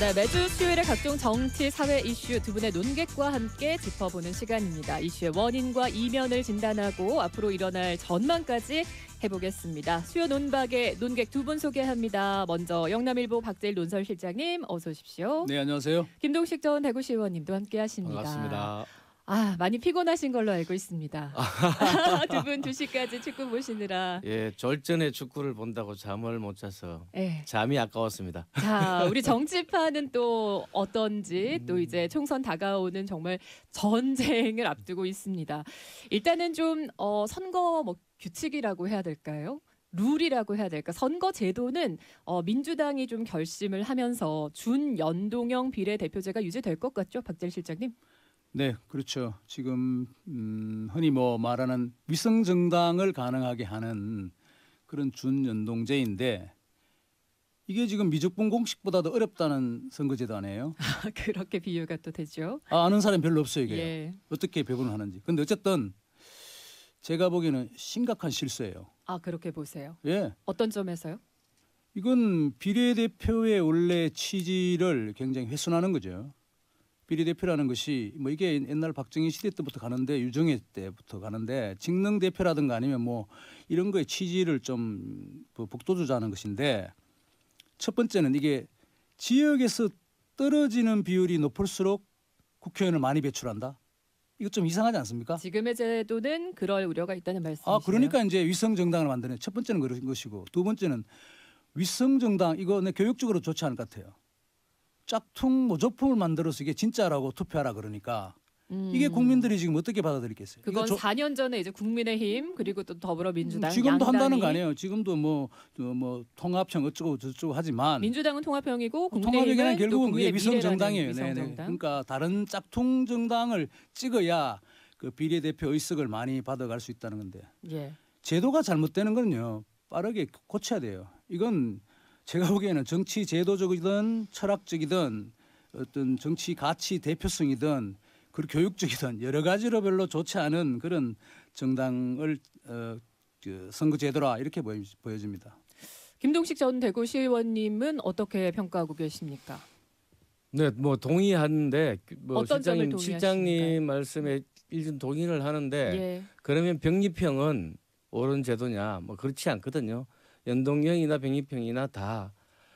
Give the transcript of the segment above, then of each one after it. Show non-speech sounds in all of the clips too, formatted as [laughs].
네, 매주 수요일에 각종 정치, 사회 이슈 두 분의 논객과 함께 짚어보는 시간입니다. 이슈의 원인과 이면을 진단하고 앞으로 일어날 전망까지 해보겠습니다. 수요 논박의 논객 두 분 소개합니다. 먼저 영남일보 박재일 논설실장님 어서 오십시오. 네, 안녕하세요. 김동식 전 대구시의원님도 함께하십니다. 반갑습니다. 아 많이 피곤하신 걸로 알고 있습니다. 아. [laughs] 두분 2시까지 축구 보시느라. 예, 절전의 축구를 본다고 잠을 못 자서 예. 잠이 아까웠습니다. 자, 우리 정치파는 또 어떤지 음. 또 이제 총선 다가오는 정말 전쟁을 앞두고 있습니다. 일단은 좀 어, 선거 뭐 규칙이라고 해야 될까요? 룰이라고 해야 될까 선거 제도는 어, 민주당이 좀 결심을 하면서 준연동형 비례대표제가 유지될 것 같죠 박재일 실장님 네, 그렇죠. 지금 음, 흔히 뭐 말하는 위성 정당을 가능하게 하는 그런 준연동제인데 이게 지금 미적분 공식보다도 어렵다는 선거제도 아니에요? [laughs] 아, 그렇게 비유가 또 되죠. 아, 아는 사람 별로 없어요 이게. 예. 어떻게 배분을 하는지. 근데 어쨌든 제가 보기에는 심각한 실수예요. 아 그렇게 보세요. 예. 어떤 점에서요? 이건 비례대표의 원래 취지를 굉장히 훼손하는 거죠. 비례대표라는 것이 뭐 이게 옛날 박정희 시대 때부터 가는데 유정혜 때부터 가는데 직능 대표라든가 아니면 뭐 이런 거에 취지를 좀 북돋우자는 것인데 첫 번째는 이게 지역에서 떨어지는 비율이 높을수록 국회의원을 많이 배출한다. 이거 좀 이상하지 않습니까? 지금의 제도는 그럴 우려가 있다는 말씀이시죠. 아 그러니까 이제 위성 정당을 만드는 첫 번째는 그런 것이고 두 번째는 위성 정당 이거 내 교육적으로 좋지 않을 것 같아요. 짝퉁 모조품을 만들어서 이게 진짜라고 투표하라 그러니까 음. 이게 국민들이 지금 어떻게 받아들이겠어요? 그건 저, 4년 전에 이제 국민의힘 그리고 또 더불어민주당 지금도 양당이. 한다는 거 아니에요? 지금도 뭐뭐 뭐 통합형 어쩌고 저쩌고 하지만 민주당은 통합형이고 어, 국민의힘은 결국은 그게 위성 정당이에요. 네, 네. 위성 그러니까 다른 짝퉁 정당을 찍어야 그 비례대표 의석을 많이 받아갈 수 있다는 건데 예. 제도가 잘못되는 건요 빠르게 고쳐야 돼요. 이건 제가 보기에는 정치 제도적이든 철학적이든 어떤 정치 가치 대표성이든 그리고 교육적이든 여러 가지로 별로 좋지 않은 그런 정당을 어, 그 선거 제도라 이렇게 보여집니다. 김동식 전 대구시의원님은 어떻게 평가하고 계십니까? 네, 뭐 동의하는데 그 뭐 실장님 실장님 말씀에 일좀 동의를 하는데 예. 그러면 병리평은 옳은 제도냐 뭐 그렇지 않거든요. 연동형이나 병입형이나 다.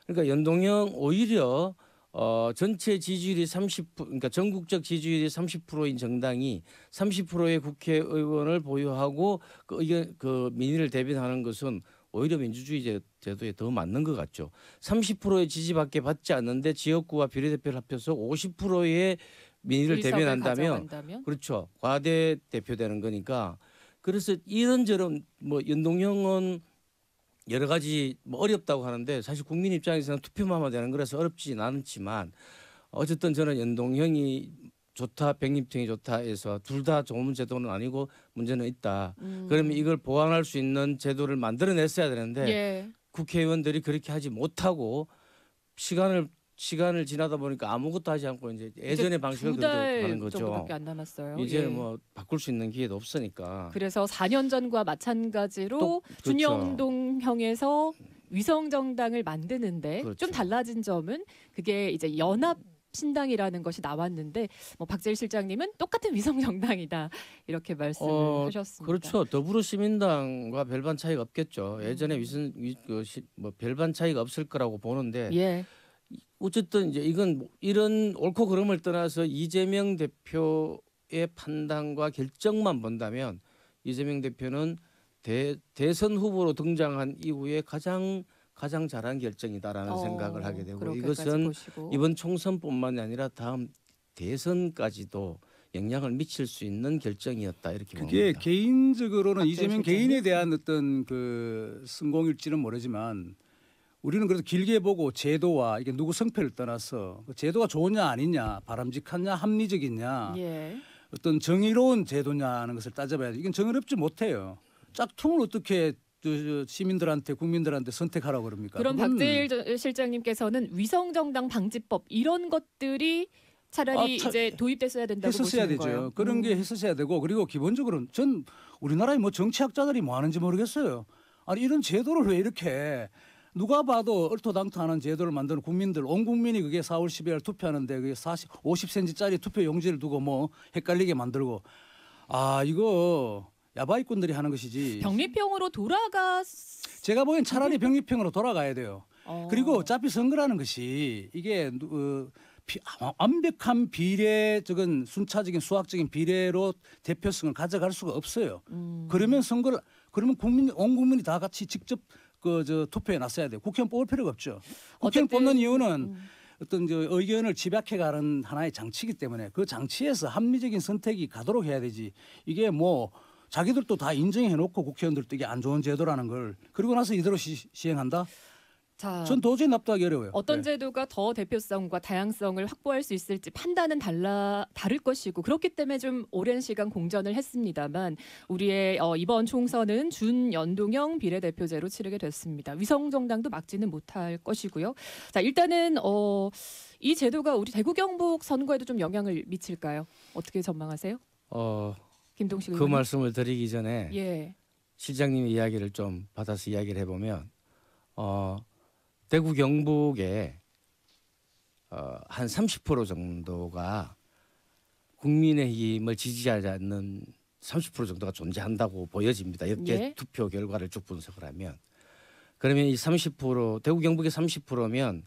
그러니까 연동형 오히려 어, 전체 지지율이 30% 그러니까 전국적 지지율이 30%인 정당이 30%의 국회의원을 보유하고 그이견그 그 민의를 대변하는 것은 오히려 민주주의 제도에 더 맞는 것 같죠. 30%의 지지밖에 받지 않는데 지역구와 비례대표를 합해서 50%의 민의를 대변한다면 가져간다면? 그렇죠. 과대 대표되는 거니까. 그래서 이런저런 뭐 연동형은 여러 가지 뭐 어렵다고 하는데 사실 국민 입장에서는 투표만 하면 되는 거라서 어렵진 않지만 어쨌든 저는 연동형이 좋다 백립형이 좋다 해서 둘 다 좋은 제도는 아니고 문제는 있다. 음. 그러면 이걸 보완할 수 있는 제도를 만들어냈어야 되는데 예. 국회의원들이 그렇게 하지 못하고 시간을 시간을 지나다 보니까 아무것도 하지 않고 이제 예전의 방식을 그대로 거죠. 정도밖에 안 남았어요. 이제 예. 뭐 바꿀 수 있는 기회도 없으니까. 그래서 4년 전과 마찬가지로 그렇죠. 준영동형에서 위성 정당을 만드는데 그렇죠. 좀 달라진 점은 그게 이제 연합 신당이라는 것이 나왔는데 뭐 박재일 실장님은 똑같은 위성 정당이다 이렇게 말씀하셨습니다. 어, 그렇죠. 더불어시민당과 별반 차이가 없겠죠. 예전에 위성 위, 그, 시, 뭐 별반 차이가 없을 거라고 보는데 예. 어쨌든 이제 이건 뭐 이런 옳고 그름을 떠나서 이재명 대표의 판단과 결정만 본다면 이재명 대표는 대, 대선 후보로 등장한 이후에 가장 가장 잘한 결정이다라는 어, 생각을 하게 되고 이것은 보시고. 이번 총선뿐만이 아니라 다음 대선까지도 영향을 미칠 수 있는 결정이었다 이렇게 봅니다. 개인적으로는 이재명 개인에 대한 어떤 그 성공일지는 모르지만 우리는 그래서 길게 보고 제도와 이게 누구 성패를 떠나서 그 제도가 좋으냐 아니냐 바람직하냐 합리적이냐 예. 어떤 정의로운 제도냐는 하 것을 따져봐야죠. 이건 정의롭지 못해요. 짝퉁을 어떻게 시민들한테 국민들한테 선택하라고 그럽니까? 그럼 박재일 실장님께서는 위성정당 방지법 이런 것들이 차라리 아, 차, 이제 도입됐어야 된다고 했었어야 되죠. 거예요? 그런 음. 게 했었어야 되고 그리고 기본적으로는 전 우리나라의 뭐 정치학자들이 뭐 하는지 모르겠어요. 아니 이런 제도를 왜 이렇게 누가 봐도 얼토당토하는 제도를 만드는 국민들 온 국민이 그게 4월 12일 투표하는데 그게 40, 50cm짜리 투표 용지를 두고 뭐 헷갈리게 만들고 아 이거 야바이꾼들이 하는 것이지. 병립형으로 돌아가. 제가 보기엔 차라리 병립형으로 돌아가야 돼요. 어. 그리고 어차피 선거라는 것이 이게 어, 비, 아, 완벽한 비례적인 순차적인 수학적인 비례로 대표성을 가져갈 수가 없어요. 음. 그러면 선거를 그러면 국민 온 국민이 다 같이 직접 그저 투표에 났어야 돼요. 국회의원 뽑을 필요가 없죠. 국회의원 뽑는 이유는 음. 어떤 저 의견을 집약해 가는 하나의 장치이기 때문에 그 장치에서 합리적인 선택이 가도록 해야 되지. 이게 뭐 자기들도 다 인정해 놓고 국회의원들도 게안 좋은 제도라는 걸 그리고 나서 이대로 시, 시행한다? 자, 전 도저히 납득하기 어려워요. 어떤 네. 제도가 더 대표성과 다양성을 확보할 수 있을지 판단은 달라 다를 것이고 그렇기 때문에 좀 오랜 시간 공전을 했습니다만 우리의 어, 이번 총선은 준연동형 비례대표제로 치르게 됐습니다. 위성정당도 막지는 못할 것이고요. 자 일단은 어, 이 제도가 우리 대구 경북 선거에도 좀 영향을 미칠까요? 어떻게 전망하세요? 어, 김동식 그 의원님? 말씀을 드리기 전에 예. 실장님의 이야기를 좀 받아서 이야기를 해보면 어. 대구 경북의 어, 한30% 정도가 국민의힘을 지지하지 않는 30% 정도가 존재한다고 보여집니다. 역대 예. 투표 결과를 쭉 분석을 하면 그러면 이30% 대구 경북의 30%면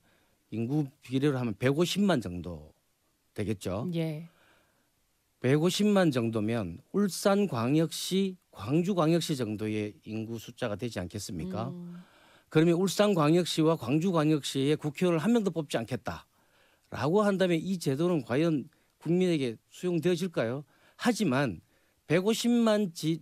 인구 비례로 하면 150만 정도 되겠죠. 예. 150만 정도면 울산광역시, 광주광역시 정도의 인구 숫자가 되지 않겠습니까? 음. 그러면 울산광역시와 광주광역시의 국회의원을 한 명도 뽑지 않겠다라고 한다면 이 제도는 과연 국민에게 수용되어질까요? 하지만 150만 지,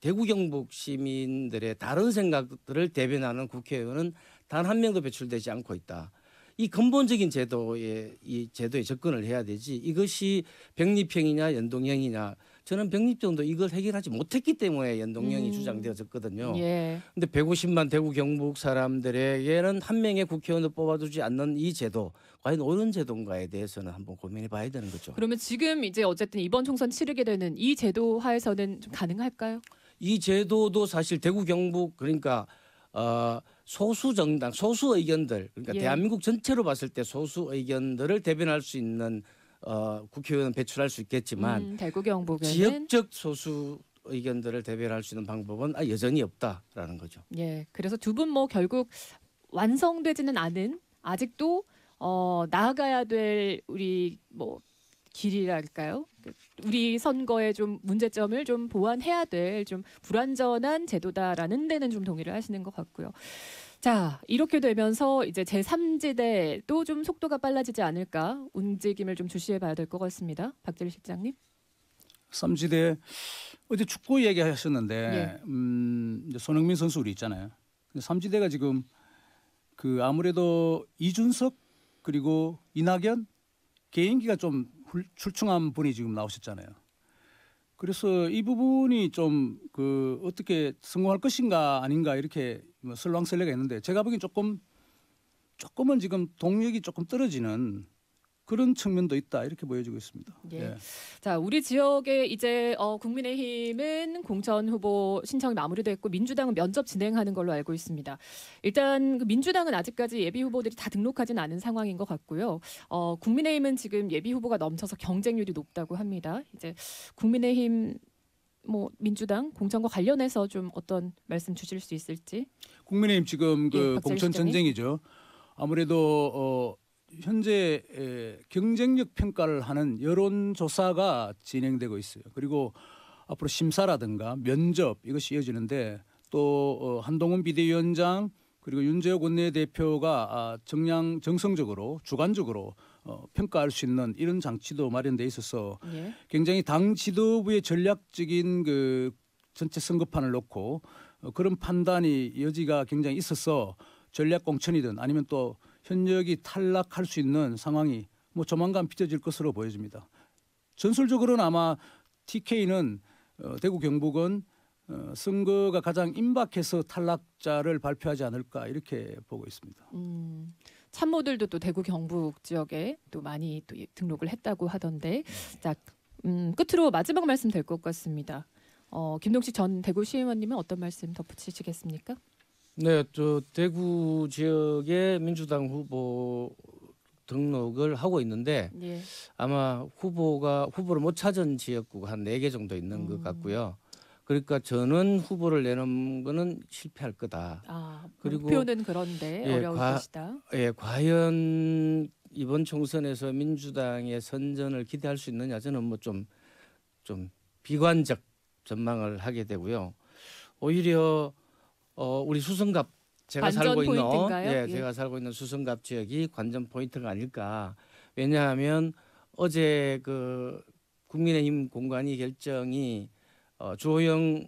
대구 경북 시민들의 다른 생각들을 대변하는 국회의원은 단 한 명도 배출되지 않고 있다. 이 근본적인 제도에 이 제도에 접근을 해야 되지 이것이 백리평이냐 연동형이냐 저는 병립정도 이걸 해결하지 못했기 때문에 연동형이 음. 주장되어졌거든요. 예. 근데 150만 대구 경북 사람들에게는 한 명의 국회의원을 뽑아주지 않는 이 제도 과연 옳은 제도인가에 대해서는 한번 고민해 봐야 되는 거죠. 그러면 지금 이제 어쨌든 이번 총선 치르게 되는 이 제도 하에서는 좀 가능할까요? 이 제도도 사실 대구 경북 그러니까 어, 소수 정당, 소수 의견들, 그러니까 예. 대한민국 전체로 봤을 때 소수 의견들을 대변할 수 있는 어, 국회의원 배출할 수 있겠지만 음, 대구 경북에는 지역적 소수 의견들을 대변할 수 있는 방법은 아, 여전히 없다라는 거죠. 예, 그래서 두 분 뭐 결국 완성되지는 않은 아직도 어, 나아가야 될 우리 뭐 길이랄까요? 우리 선거에 좀 문제점을 좀 보완해야 될 좀 불완전한 제도다라는 데는 좀 동의를 하시는 것 같고요. 자, 이렇게 되면서 이제 제3지대도 좀 속도가 빨라지지 않을까 움직임을 좀 주시해 봐야 될 것 같습니다. 박재일 실장님. 3지대 어제 축구 얘기하셨는데 예. 음, 이제 손흥민 선수 우리 있잖아요. 3지대가 지금 그 아무래도 이준석 그리고 이낙연 개인기가 좀 출중한 분이 지금 나오셨잖아요. 그래서 이 부분이 좀 그 어떻게 성공할 것인가 아닌가 이렇게 뭐 설왕설래가 있는데 제가 보기엔 조금 조금은 지금 동력이 조금 떨어지는 그런 측면도 있다 이렇게 보여지고 있습니다. 예. 예. 자, 우리 지역에 이제 어, 국민의힘은 공천 후보 신청이 마무리됐고 민주당은 면접 진행하는 걸로 알고 있습니다. 일단 그 민주당은 아직까지 예비 후보들이 다 등록하진 않은 상황인 것 같고요. 어, 국민의힘은 지금 예비 후보가 넘쳐서 경쟁률이 높다고 합니다. 이제 국민의힘 뭐 민주당 공천과 관련해서 좀 어떤 말씀 주실 수 있을지. 국민의힘 지금 예, 그 예, 공천 전쟁이죠. 아무래도 어 현재 경쟁력 평가를 하는 여론조사가 진행되고 있어요. 그리고 앞으로 심사라든가 면접 이것이 이어지는데 또 어, 한동훈 비대위원장 그리고 윤재호 원내대표가 아, 정량 정성적으로 주관적으로 어, 평가할 수 있는 이런 장치도 마련돼 있어서 예. 굉장히 당 지도부의 전략적인 그 전체 선거판을 놓고 어, 그런 판단이 여지가 굉장히 있어서 전략 공천이든 아니면 또 현역이 탈락할 수 있는 상황이 뭐 조만간 빚어질 것으로 보여집니다. 전술적으로는 아마 TK는 어, 대구 경북은 어, 선거가 가장 임박해서 탈락자를 발표하지 않을까 이렇게 보고 있습니다. 음, 참모들도 또 대구 경북 지역에 또 많이 또 등록을 했다고 하던데 네. 자 음, 끝으로 마지막 말씀 될 것 같습니다. 어, 김동식 전 대구시의원님은 어떤 말씀 덧붙이시겠습니까? 네, 저 대구 지역의 민주당 후보 등록을 하고 있는데 예. 아마 후보가 후보를 못 찾은 지역구가 한 네 개 정도 있는 음. 것 같고요. 그러니까 저는 후보를 내는 거는 실패할 거다. 아, 그리고 목표는 그런데 예, 어려울 과, 것이다. 예, 과연 이번 총선에서 민주당의 선전을 기대할 수 있느냐 저는 뭐 좀 좀 비관적 전망을 하게 되고요. 오히려 어, 우리 수성갑 제가 살고 있는 예, 예, 제가 살고 있는 수성갑 지역이 관전 포인트가 아닐까. 왜냐하면 어제 그 국민의힘 공관위 결정이 어, 주영현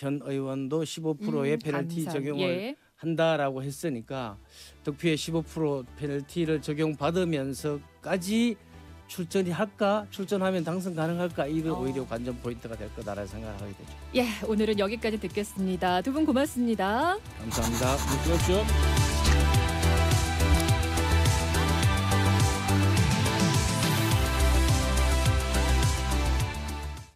의원도 15%의 음, 페널티 감상. 적용을 예. 한다라고 했으니까 득표의 15% 페널티를 적용받으면서까지 출전이 할까? 출전하면 당선 가능할까? 이게 오히려 관전 포인트가 될 거다라 는 생각을 하게 되죠. 예, 오늘은 여기까지 듣겠습니다. 두 분 고맙습니다. 감사합니다. 고맙죠.